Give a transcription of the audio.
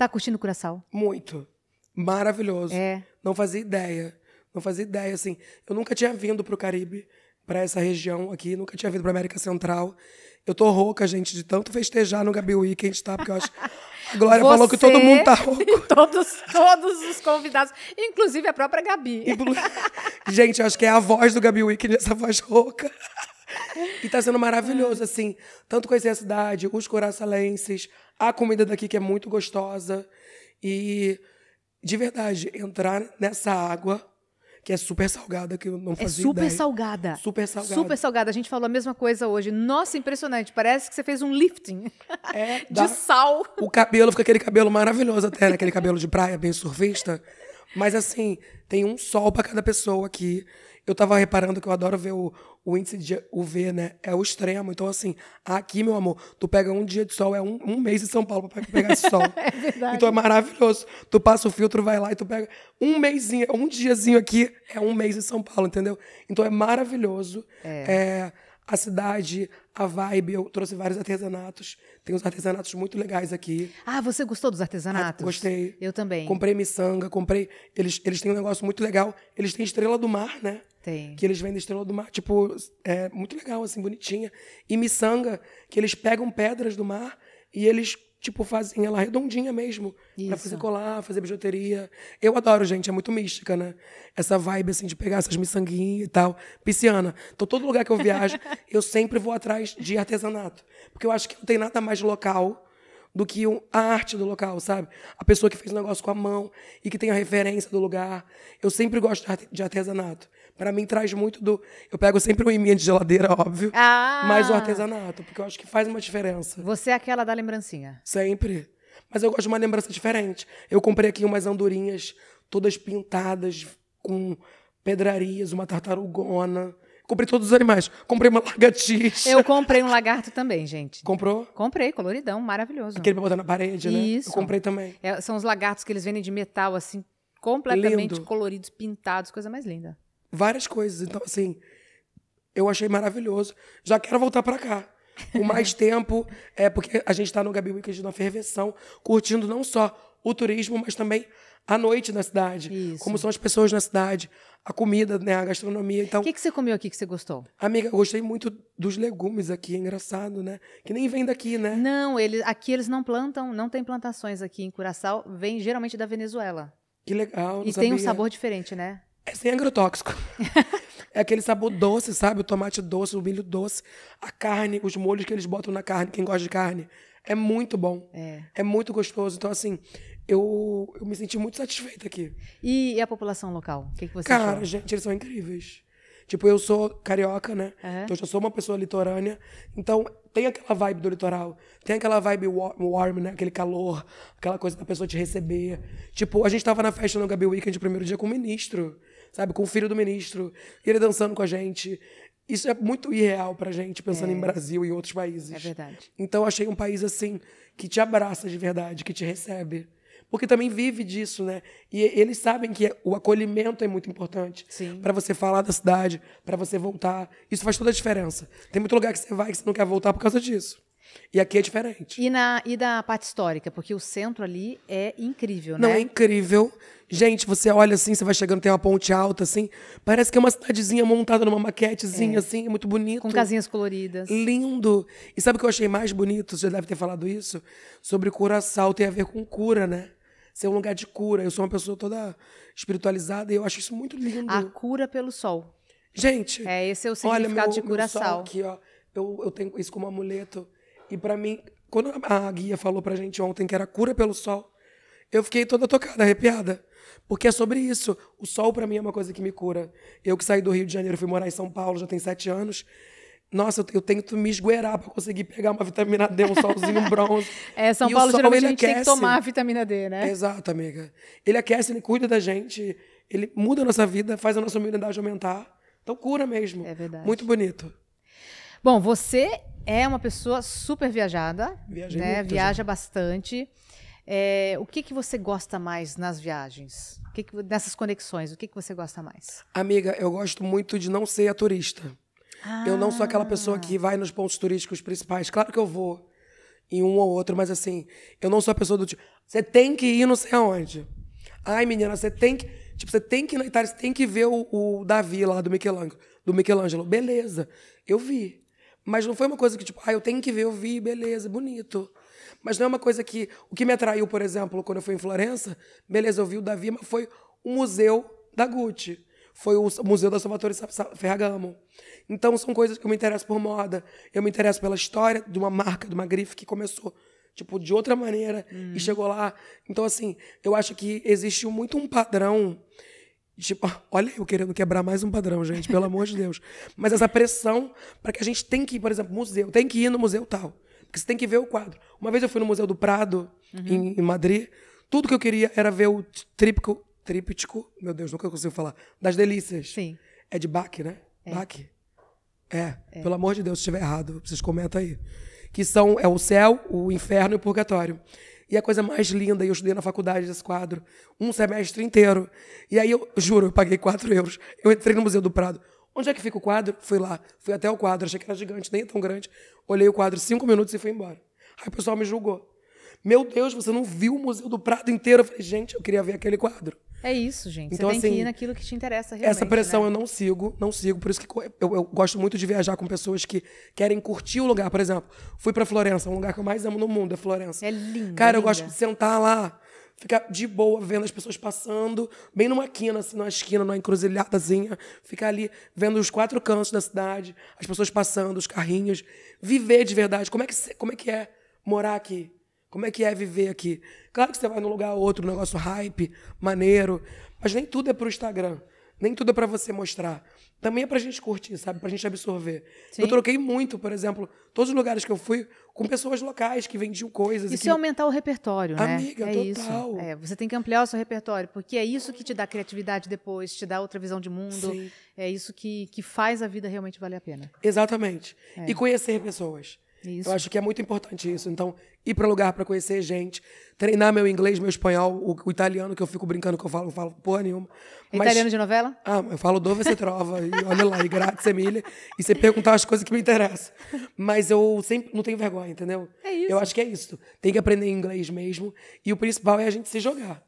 Tá curtindo Curaçao? Muito. Maravilhoso. É. Não fazia ideia. Não fazia ideia, assim. Eu nunca tinha vindo pro Caribe, para essa região aqui, nunca tinha vindo pra América Central. Eu tô rouca, gente, de tanto festejar no Gabi Weekend, tá? Porque eu acho. A Glória Você, falou que todo mundo tá rouco. Todos, todos os convidados, inclusive a própria Gabi. Gente, eu acho que é a voz do Gabi Weekend, essa voz rouca. E tá sendo maravilhoso, assim. Tanto conhecer a cidade, os coraçalenses, a comida daqui que é muito gostosa. E, de verdade, entrar nessa água que é super salgada, que eu não é fazia É super ideia. salgada. Super salgada. Super salgada. A gente falou a mesma coisa hoje. Nossa, impressionante. Parece que você fez um lifting é, de dá. sal. O cabelo fica aquele cabelo maravilhoso até, né? Aquele cabelo de praia, bem surfista. Mas assim, tem um sol para cada pessoa aqui eu estava reparando que eu adoro ver o, o índice de UV, né? É o extremo. Então, assim, aqui, meu amor, tu pega um dia de sol, é um, um mês em São Paulo para pegar esse sol. é verdade. Então é maravilhoso. Tu passa o filtro, vai lá e tu pega um mêsinho, um diazinho aqui, é um mês em São Paulo, entendeu? Então é maravilhoso. É. é a cidade, a vibe, eu trouxe vários artesanatos. Tem uns artesanatos muito legais aqui. Ah, você gostou dos artesanatos? Ah, gostei. Eu também. Comprei miçanga, comprei. Eles, eles têm um negócio muito legal. Eles têm estrela do mar, né? Tem. Que eles vendem Estrela do Mar, tipo, é muito legal, assim, bonitinha. E miçanga, que eles pegam pedras do mar e eles, tipo, fazem ela redondinha mesmo. Isso. Pra fazer colar, fazer bijuteria. Eu adoro, gente, é muito mística, né? Essa vibe, assim, de pegar essas miçanguinhas e tal. Pisciana. todo lugar que eu viajo, eu sempre vou atrás de artesanato. Porque eu acho que não tem nada mais local do que a arte do local, sabe? A pessoa que fez o negócio com a mão e que tem a referência do lugar. Eu sempre gosto de artesanato para mim traz muito do. Eu pego sempre o iminha de geladeira, óbvio. Ah. Mas o artesanato, porque eu acho que faz uma diferença. Você é aquela da lembrancinha? Sempre. Mas eu gosto de uma lembrança diferente. Eu comprei aqui umas andorinhas todas pintadas, com pedrarias, uma tartarugona. Comprei todos os animais. Comprei uma lagartixa. Eu comprei um lagarto também, gente. Comprou? Comprei, coloridão, maravilhoso. Aquele pra botar na parede, Isso. né? Isso. Eu comprei também. É, são os lagartos que eles vendem de metal, assim, completamente Lindo. coloridos, pintados, coisa mais linda várias coisas. Então, assim, eu achei maravilhoso. Já quero voltar para cá. Com mais tempo, é porque a gente está no Gabi Weekend na ferveção, curtindo não só o turismo, mas também a noite na cidade. Isso. Como são as pessoas na cidade, a comida, né, a gastronomia. Então, o que, que você comeu aqui que você gostou? Amiga, eu gostei muito dos legumes aqui, engraçado, né? Que nem vem daqui, né? Não, eles, aqui eles não plantam, não tem plantações aqui em Curaçao, vem geralmente da Venezuela. Que legal, não E sabia. tem um sabor diferente, né? é sem agrotóxico. é aquele sabor doce, sabe? O tomate doce, o milho doce, a carne, os molhos que eles botam na carne, quem gosta de carne. É muito bom. É, é muito gostoso. Então, assim, eu, eu me senti muito satisfeita aqui. E, e a população local? O que, que você Cara, achou? gente, eles são incríveis. Tipo, eu sou carioca, né? Uhum. Então, eu já sou uma pessoa litorânea. Então, tem aquela vibe do litoral. Tem aquela vibe warm, né? Aquele calor. Aquela coisa da pessoa te receber. Tipo, a gente tava na festa no Gabi Weekend, o primeiro dia, com o ministro sabe? Com o filho do ministro, e ele dançando com a gente. Isso é muito irreal pra gente, pensando é. em Brasil e outros países. É verdade. Então, eu achei um país, assim, que te abraça de verdade, que te recebe. Porque também vive disso, né? E eles sabem que o acolhimento é muito importante. para você falar da cidade, para você voltar. Isso faz toda a diferença. Tem muito lugar que você vai que você não quer voltar por causa disso. E aqui é diferente. E, na, e da parte histórica, porque o centro ali é incrível, né? Não, é incrível. Gente, você olha assim, você vai chegando, tem uma ponte alta, assim. Parece que é uma cidadezinha montada numa maquetezinha, é. assim, muito bonito. Com casinhas coloridas. Lindo. E sabe o que eu achei mais bonito? Você já deve ter falado isso. Sobre curaçal, tem a ver com cura, né? Ser um lugar de cura. Eu sou uma pessoa toda espiritualizada e eu acho isso muito lindo. A cura pelo sol. Gente. É, esse é o significado olha, meu, de curaçal. Meu aqui, ó. Eu, eu tenho isso como amuleto. E para mim, quando a guia falou pra gente ontem que era cura pelo sol, eu fiquei toda tocada, arrepiada. Porque é sobre isso. O sol para mim é uma coisa que me cura. Eu que saí do Rio de Janeiro, fui morar em São Paulo, já tem sete anos. Nossa, eu, tenho tento me esgueirar para conseguir pegar uma vitamina D, um solzinho bronze. É, São e Paulo geralmente a gente aquece. tem que tomar a vitamina D, né? Exato, amiga. Ele aquece, ele cuida da gente, ele muda a nossa vida, faz a nossa humildade aumentar. Então cura mesmo. É verdade. Muito bonito. Bom, você é uma pessoa super viajada, Viajei né? muito, viaja já. bastante. É, o que, que você gosta mais nas viagens? O que que, nessas conexões, o que, que você gosta mais? Amiga, eu gosto muito de não ser a turista. Ah. Eu não sou aquela pessoa ah. que vai nos pontos turísticos principais. Claro que eu vou em um ou outro, mas assim, eu não sou a pessoa do tipo, você tem que ir não sei aonde. Ai, menina, você tem que. Tipo, você tem que ir na Itália, você tem que ver o, o Davi lá do Michelangelo, do Michelangelo. Beleza, eu vi. Mas não foi uma coisa que, tipo, ah, eu tenho que ver, eu vi, beleza, bonito. Mas não é uma coisa que. O que me atraiu, por exemplo, quando eu fui em Florença, beleza, eu vi o Davi, mas foi o museu da Gucci. Foi o Museu da Salvatore Ferragamo. Então são coisas que eu me interesso por moda. Eu me interesso pela história de uma marca, de uma grife que começou tipo, de outra maneira hum. e chegou lá. Então, assim, eu acho que existe muito um padrão tipo, olha eu querendo quebrar mais um padrão, gente, pelo amor de Deus. Mas essa pressão para que a gente tem que ir, por exemplo, museu, tem que ir no museu tal. Porque você tem que ver o quadro. Uma vez eu fui no Museu do Prado, uhum. em, em, Madrid. Tudo que eu queria era ver o tríptico, tríptico, meu Deus, nunca consigo falar, das delícias. Sim. É de Bach, né? É. Bach? É. é. Pelo amor de Deus, se estiver errado, vocês comentam aí. Que são é o céu, o inferno e o purgatório. E a coisa mais linda, e eu estudei na faculdade desse quadro, um semestre inteiro. E aí eu juro, eu paguei 4 euros. Eu entrei no Museu do Prado. Onde é que fica o quadro? Fui lá, fui até o quadro, achei que era gigante, nem é tão grande. Olhei o quadro cinco minutos e fui embora. Aí o pessoal me julgou. Meu Deus, você não viu o Museu do Prado inteiro? Eu falei, gente, eu queria ver aquele quadro. É isso, gente. Então, Você tem assim, que ir naquilo que te interessa realmente. Essa pressão né? eu não sigo, não sigo. Por isso que eu, eu, gosto muito de viajar com pessoas que querem curtir o lugar. Por exemplo, fui para Florença, é um lugar que eu mais amo no mundo, é Florença. É lindo. Cara, é eu gosto de sentar lá, ficar de boa vendo as pessoas passando, bem numa quina, assim, numa esquina, numa encruzilhadazinha, ficar ali vendo os quatro cantos da cidade, as pessoas passando, os carrinhos, viver de verdade. Como é que, como é, que é morar aqui? Como é que é viver aqui? Claro que você vai num lugar ou outro, um negócio hype, maneiro, mas nem tudo é pro Instagram. Nem tudo é para você mostrar. Também é pra gente curtir, sabe? Pra gente absorver. Sim. Eu troquei muito, por exemplo, todos os lugares que eu fui com pessoas locais que vendiam coisas. Isso que... é aumentar o repertório, né? Amiga, é total. Isso. É, você tem que ampliar o seu repertório, porque é isso que te dá criatividade depois, te dá outra visão de mundo. Sim. É isso que, que faz a vida realmente valer a pena. Exatamente. É. E conhecer pessoas. Isso. Eu acho que é muito importante isso. Então, ir para lugar para conhecer gente, treinar meu inglês, meu espanhol, o, o, italiano que eu fico brincando que eu falo, não falo porra nenhuma. É Mas, italiano de novela? Ah, eu falo dove você trova, e olha lá, e grazie mille, e você perguntar as coisas que me interessam. Mas eu sempre não tenho vergonha, entendeu? É isso. Eu acho que é isso. Tem que aprender inglês mesmo, e o principal é a gente se jogar.